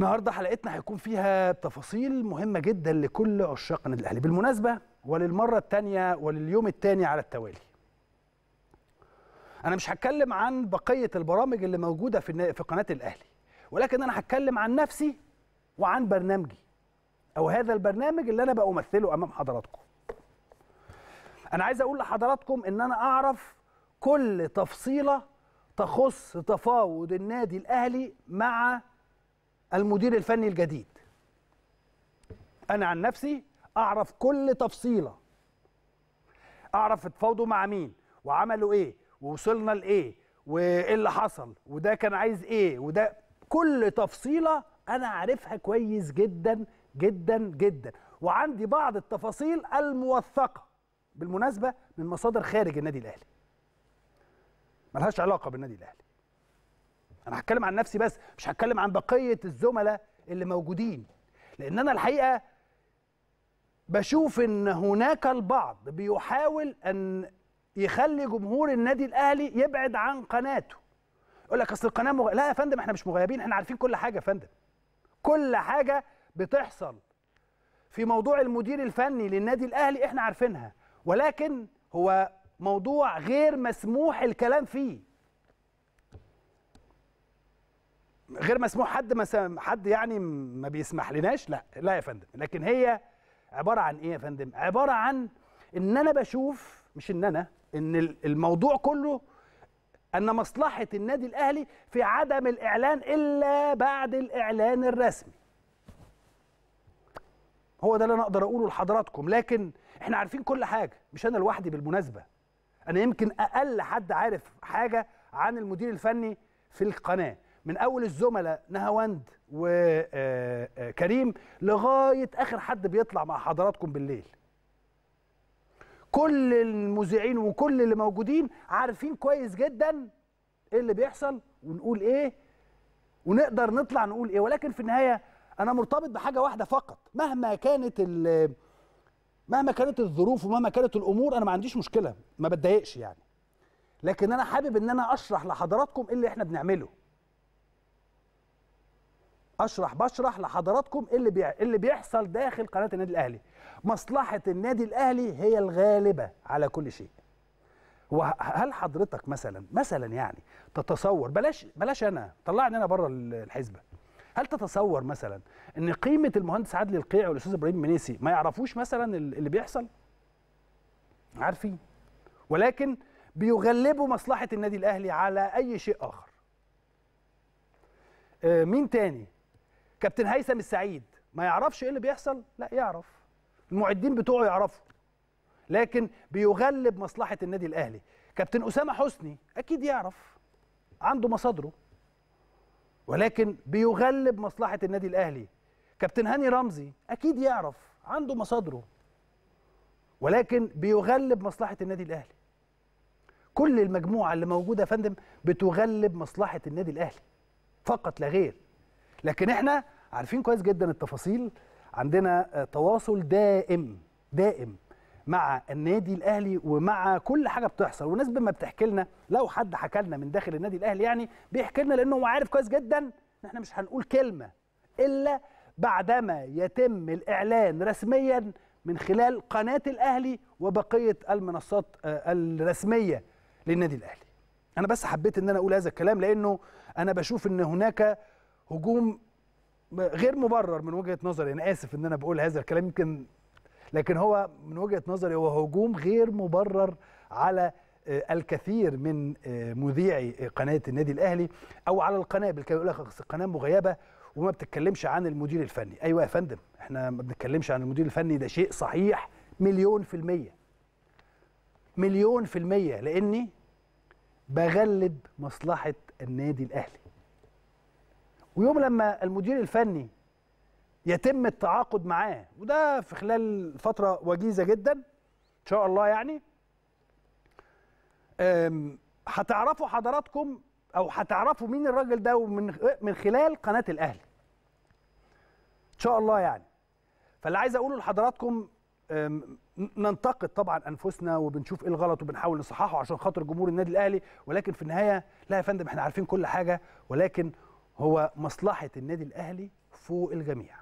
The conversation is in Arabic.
النهارده حلقتنا هيكون فيها تفاصيل مهمه جدا لكل عشاق النادي الاهلي بالمناسبه وللمره الثانيه ولليوم الثاني على التوالي انا مش هتكلم عن بقيه البرامج اللي موجوده في في قناه الاهلي ولكن انا هتكلم عن نفسي وعن برنامجي او هذا البرنامج اللي انا بقى امثله امام حضراتكم انا عايز اقول لحضراتكم ان انا اعرف كل تفصيله تخص تفاوض النادي الاهلي مع المدير الفني الجديد انا عن نفسي اعرف كل تفصيله اعرف اتفاوضوا مع مين وعملوا ايه ووصلنا لايه وايه اللي حصل وده كان عايز ايه وده كل تفصيله انا عارفها كويس جدا جدا جدا وعندي بعض التفاصيل الموثقه بالمناسبه من مصادر خارج النادي الاهلي ملهاش علاقه بالنادي الاهلي انا هتكلم عن نفسي بس مش هتكلم عن بقيه الزملاء اللي موجودين لان انا الحقيقه بشوف ان هناك البعض بيحاول ان يخلي جمهور النادي الاهلي يبعد عن قناته يقول لك اصل القناه مغ... لا يا فندم احنا مش مغيبين احنا عارفين كل حاجه يا فندم كل حاجه بتحصل في موضوع المدير الفني للنادي الاهلي احنا عارفينها ولكن هو موضوع غير مسموح الكلام فيه غير مسموح حد ما حد يعني ما بيسمح لناش لا لا يا فندم لكن هي عباره عن ايه يا فندم عباره عن ان انا بشوف مش ان انا ان الموضوع كله ان مصلحه النادي الاهلي في عدم الاعلان الا بعد الاعلان الرسمي هو ده اللي انا اقدر اقوله لحضراتكم لكن احنا عارفين كل حاجه مش انا لوحدي بالمناسبه انا يمكن اقل حد عارف حاجه عن المدير الفني في القناه من اول الزملاء نهاوند وكريم آه، آه، لغايه اخر حد بيطلع مع حضراتكم بالليل كل المذيعين وكل اللي موجودين عارفين كويس جدا ايه اللي بيحصل ونقول ايه ونقدر نطلع نقول ايه ولكن في النهايه انا مرتبط بحاجه واحده فقط مهما كانت مهما كانت الظروف ومهما كانت الامور انا ما عنديش مشكله ما بتضايقش يعني لكن انا حابب ان انا اشرح لحضراتكم ايه اللي احنا بنعمله اشرح بشرح لحضراتكم اللي بيع... اللي بيحصل داخل قناه النادي الاهلي مصلحه النادي الاهلي هي الغالبه على كل شيء وهل حضرتك مثلا مثلا يعني تتصور بلاش بلاش انا طلعني انا بره الحسبه هل تتصور مثلا ان قيمه المهندس عادل القيعي والاستاذ ابراهيم منيسي ما يعرفوش مثلا اللي بيحصل عارفين ولكن بيغلبوا مصلحه النادي الاهلي على اي شيء اخر آه، مين تاني كابتن هيثم السعيد ما يعرفش ايه اللي بيحصل لا يعرف المعدين بتوعه يعرفوا لكن بيغلب مصلحه النادي الاهلي كابتن اسامه حسني اكيد يعرف عنده مصادره ولكن بيغلب مصلحه النادي الاهلي كابتن هاني رمزي اكيد يعرف عنده مصادره ولكن بيغلب مصلحه النادي الاهلي كل المجموعه اللي موجوده يا فندم بتغلب مصلحه النادي الاهلي فقط لا غير لكن احنا عارفين كويس جدا التفاصيل عندنا تواصل دائم دائم مع النادي الاهلي ومع كل حاجه بتحصل والناس بما بتحكي لنا لو حد حكى لنا من داخل النادي الاهلي يعني بيحكي لنا لانه هو عارف كويس جدا ان احنا مش هنقول كلمه الا بعدما يتم الاعلان رسميا من خلال قناه الاهلي وبقيه المنصات آه، الرسميه للنادي الاهلي انا بس حبيت ان انا اقول هذا الكلام لانه انا بشوف ان هناك هجوم غير مبرر من وجهه نظري انا اسف ان انا بقول هذا الكلام يمكن لكن هو من وجهه نظري هو هجوم غير مبرر على آه، الكثير من آه، مذيعي آه، قناه النادي الاهلي او على القناه بالكامل يقول لك القناه مغيبه وما بتتكلمش عن المدير الفني ايوه يا فندم احنا ما بنتكلمش عن المدير الفني ده شيء صحيح مليون في الميه مليون في الميه لاني بغلب مصلحه النادي الاهلي ويوم لما المدير الفني يتم التعاقد معاه وده في خلال فتره وجيزه جدا ان شاء الله يعني هتعرفوا حضراتكم او هتعرفوا مين الراجل ده ومن من خلال قناه الاهلي ان شاء الله يعني فاللي عايز اقوله لحضراتكم ننتقد طبعا انفسنا وبنشوف ايه الغلط وبنحاول نصححه عشان خاطر جمهور النادي الاهلي ولكن في النهايه لا يا فندم احنا عارفين كل حاجه ولكن هو مصلحه النادي الاهلي فوق الجميع